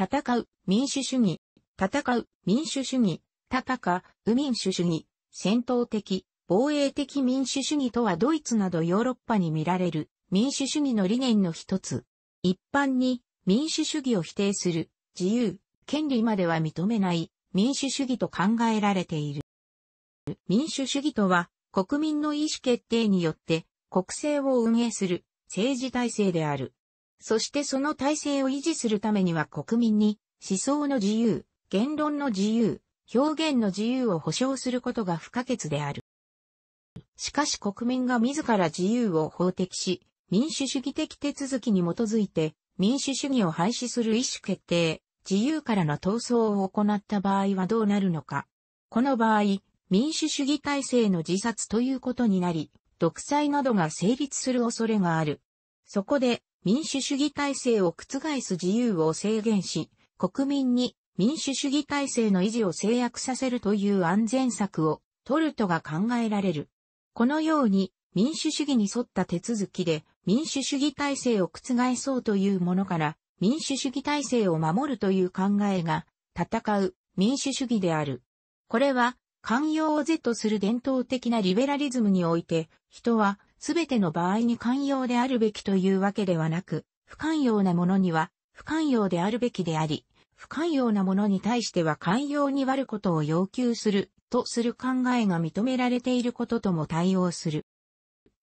戦う、民主主義、戦う、民主主義、戦う、民主主義、戦闘的、防衛的民主主義とはドイツなどヨーロッパに見られる民主主義の理念の一つ。一般に民主主義を否定する自由、権利までは認めない民主主義と考えられている。民主主義とは国民の意思決定によって国政を運営する政治体制である。そしてその体制を維持するためには国民に思想の自由、言論の自由、表現の自由を保障することが不可欠である。しかし国民が自ら自由を法的し、民主主義的手続きに基づいて、民主主義を廃止する意思決定、自由からの闘争を行った場合はどうなるのか。この場合、民主主義体制の自殺ということになり、独裁などが成立する恐れがある。そこで、民主主義体制を覆す自由を制限し、国民に民主主義体制の維持を制約させるという安全策を取るとが考えられる。このように民主主義に沿った手続きで民主主義体制を覆そうというものから民主主義体制を守るという考えが戦う民主主義である。これは寛容を是とする伝統的なリベラリズムにおいて人はすべての場合に寛容であるべきというわけではなく、不寛容なものには不寛容であるべきであり、不寛容なものに対しては寛容に割ることを要求するとする考えが認められていることとも対応する。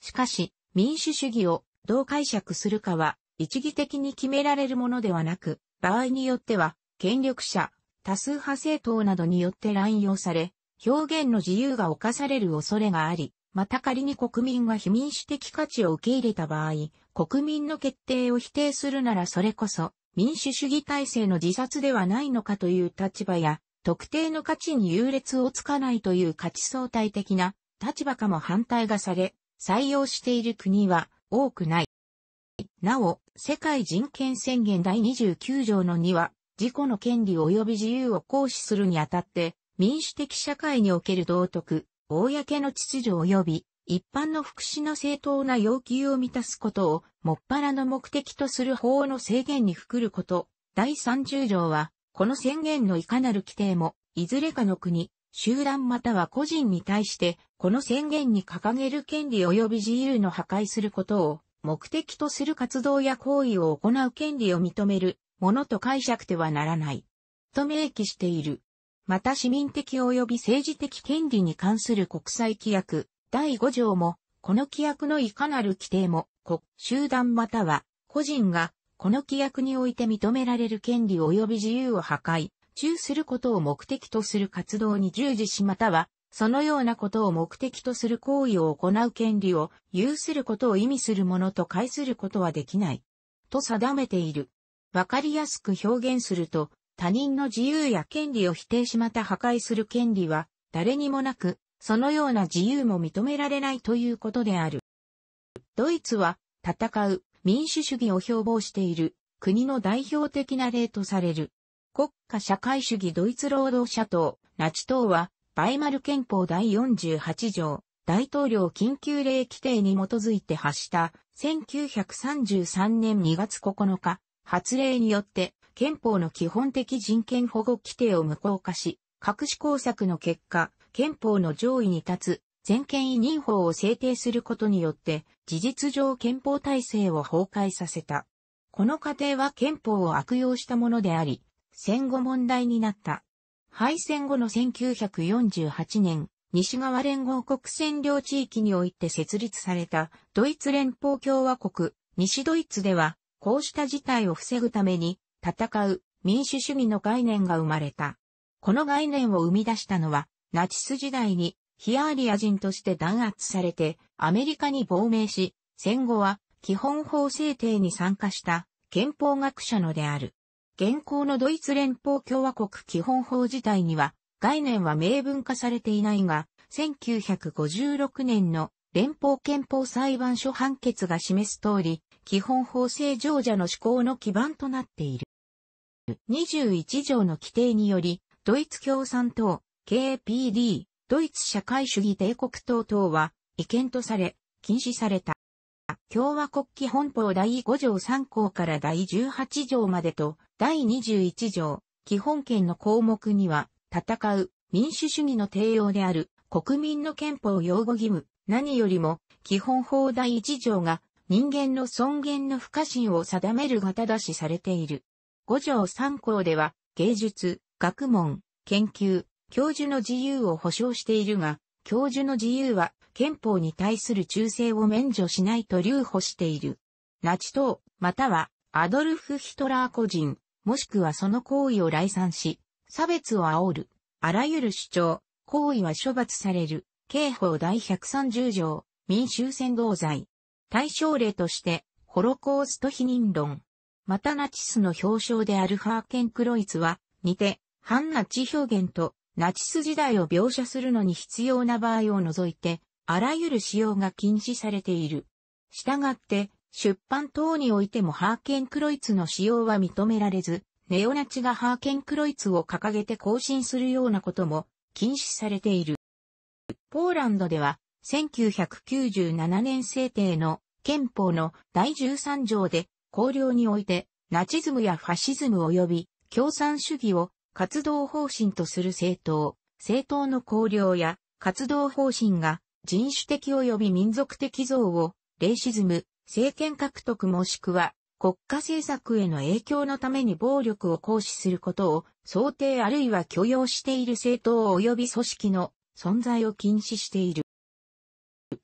しかし、民主主義をどう解釈するかは一義的に決められるものではなく、場合によっては権力者、多数派政党などによって乱用され、表現の自由が侵される恐れがあり、また仮に国民が非民主的価値を受け入れた場合、国民の決定を否定するならそれこそ民主主義体制の自殺ではないのかという立場や、特定の価値に優劣をつかないという価値相対的な立場かも反対がされ、採用している国は多くない。なお、世界人権宣言第29条の2は、自己の権利及び自由を行使するにあたって、民主的社会における道徳、公の秩序及び一般の福祉の正当な要求を満たすことをもっぱらの目的とする法の制限に含ること。第30条は、この宣言のいかなる規定も、いずれかの国、集団または個人に対して、この宣言に掲げる権利及び自由の破壊することを、目的とする活動や行為を行う権利を認めるものと解釈ではならない。と明記している。また市民的及び政治的権利に関する国際規約第5条も、この規約のいかなる規定も、国、集団または個人が、この規約において認められる権利及び自由を破壊、中することを目的とする活動に従事しまたは、そのようなことを目的とする行為を行う権利を有することを意味するものと解することはできない。と定めている。わかりやすく表現すると、他人の自由や権利を否定しまた破壊する権利は、誰にもなく、そのような自由も認められないということである。ドイツは、戦う、民主主義を標榜している、国の代表的な例とされる。国家社会主義ドイツ労働者党、ナチ党は、バイマル憲法第48条、大統領緊急令規定に基づいて発した1933年2月9日、発令によって憲法の基本的人権保護規定を無効化し、各種工作の結果、憲法の上位に立つ全権委任法を制定することによって、事実上憲法体制を崩壊させた。この過程は憲法を悪用したものであり、戦後問題になった。敗戦後の1948年、西側連合国占領地域において設立されたドイツ連邦共和国、西ドイツでは、こうした事態を防ぐために、戦う民主主義の概念が生まれた。この概念を生み出したのは、ナチス時代にヒアーリア人として弾圧されてアメリカに亡命し、戦後は基本法制定に参加した憲法学者のである。現行のドイツ連邦共和国基本法自体には概念は明文化されていないが、1956年の連邦憲法裁判所判決が示す通り、基本法制上者の思考の基盤となっている。21条の規定により、ドイツ共産党、KPD、ドイツ社会主義帝国党等は、違憲とされ、禁止された。共和国基本法第5条3項から第18条までと、第21条、基本権の項目には、戦う、民主主義の提王である、国民の憲法擁護義務、何よりも、基本法第1条が、人間の尊厳の不可侵を定めるが正しされている。五条三項では芸術、学問、研究、教授の自由を保障しているが、教授の自由は憲法に対する忠誠を免除しないと留保している。ナチ党、またはアドルフ・ヒトラー個人、もしくはその行為を来賛し、差別を煽る。あらゆる主張、行為は処罰される。刑法第130条、民衆扇動罪。対象例として、ホロコースト否認論、またナチスの表彰であるハーケンクロイツは、似て、反ナチ表現とナチス時代を描写するのに必要な場合を除いて、あらゆる使用が禁止されている。したがって、出版等においてもハーケンクロイツの使用は認められず、ネオナチがハーケンクロイツを掲げて更新するようなことも禁止されている。ポーランドでは1997年制定の憲法の第13条で綱領において、ナチズムやファシズム及び共産主義を活動方針とする政党、政党の綱領や活動方針が人種的及び民族的像をレイシズム、政権獲得もしくは国家政策への影響のために暴力を行使することを想定あるいは許容している政党及び組織の存在を禁止している。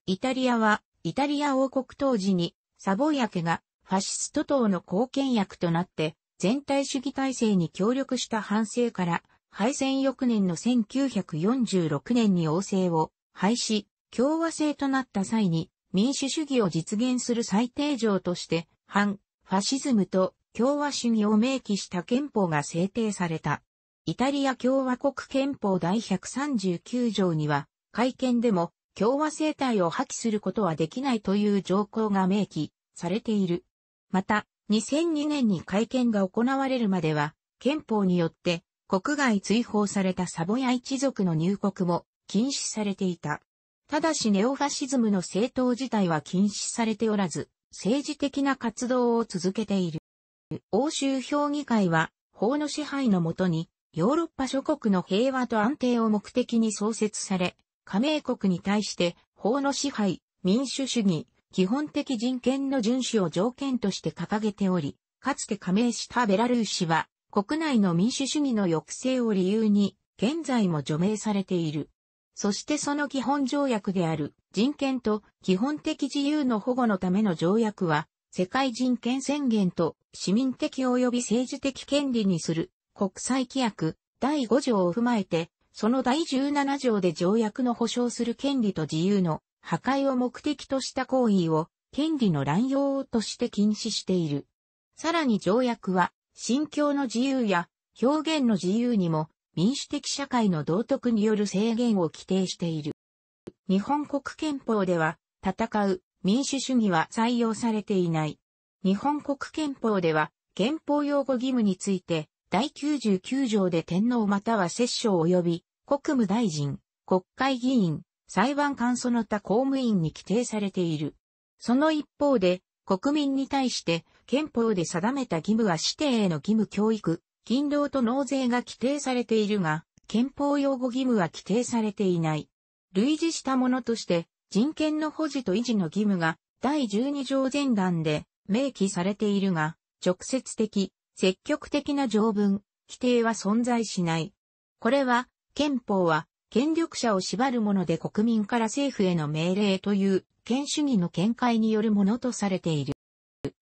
イタリアはイタリア王国当時にサボイア家がファシスト党の貢献役となって、全体主義体制に協力した反省から、敗戦翌年の1946年に王政を廃止、共和制となった際に、民主主義を実現する最低条として、反、ファシズムと共和主義を明記した憲法が制定された。イタリア共和国憲法第139条には、会見でも共和政体を破棄することはできないという条項が明記されている。また、2002年に会見が行われるまでは、憲法によって国外追放されたサボヤ一族の入国も禁止されていた。ただしネオファシズムの政党自体は禁止されておらず、政治的な活動を続けている。欧州評議会は法の支配のもとにヨーロッパ諸国の平和と安定を目的に創設され、加盟国に対して法の支配、民主主義、基本的人権の遵守を条件として掲げており、かつて加盟したベラルーシは、国内の民主主義の抑制を理由に、現在も除名されている。そしてその基本条約である人権と基本的自由の保護のための条約は、世界人権宣言と市民的及び政治的権利にする国際規約第5条を踏まえて、その第17条で条約の保障する権利と自由の破壊を目的とした行為を権利の乱用として禁止している。さらに条約は、信教の自由や表現の自由にも民主的社会の道徳による制限を規定している。日本国憲法では、戦う民主主義は採用されていない。日本国憲法では、憲法擁護義務について、第99条で天皇または摂政及び国務大臣、国会議員、裁判官その他公務員に規定されている。その一方で、国民に対して憲法で定めた義務は指定への義務教育、勤労と納税が規定されているが、憲法擁護義務は規定されていない。類似したものとして、人権の保持と維持の義務が第12条前段で明記されているが、直接的、積極的な条文、規定は存在しない。これは、憲法は権力者を縛るもので国民から政府への命令という権主義の見解によるものとされている。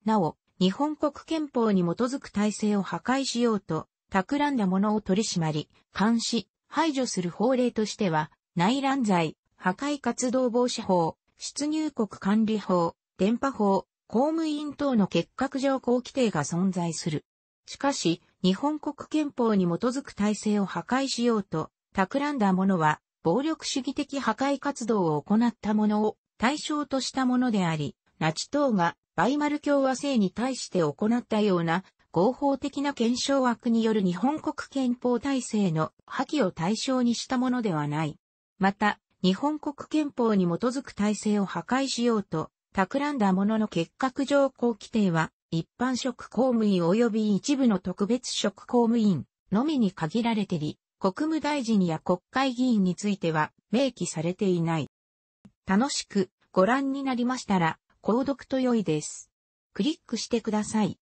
なお、日本国憲法に基づく体制を破壊しようと、企んだものを取り締まり、監視、排除する法令としては、内乱罪、破壊活動防止法、出入国管理法、電波法、公務員等の結核条項規定が存在する。しかし、日本国憲法に基づく体制を破壊しようと、企んだ者は、暴力主義的破壊活動を行った者を対象としたものであり、ナチ党がバイマル共和制に対して行ったような合法的な検証枠による日本国憲法体制の破棄を対象にしたものではない。また、日本国憲法に基づく体制を破壊しようと、企んだものの結核条項規定は、一般職公務員及び一部の特別職公務員のみに限られてり、国務大臣や国会議員については明記されていない。楽しくご覧になりましたら、購読と良いです。クリックしてください。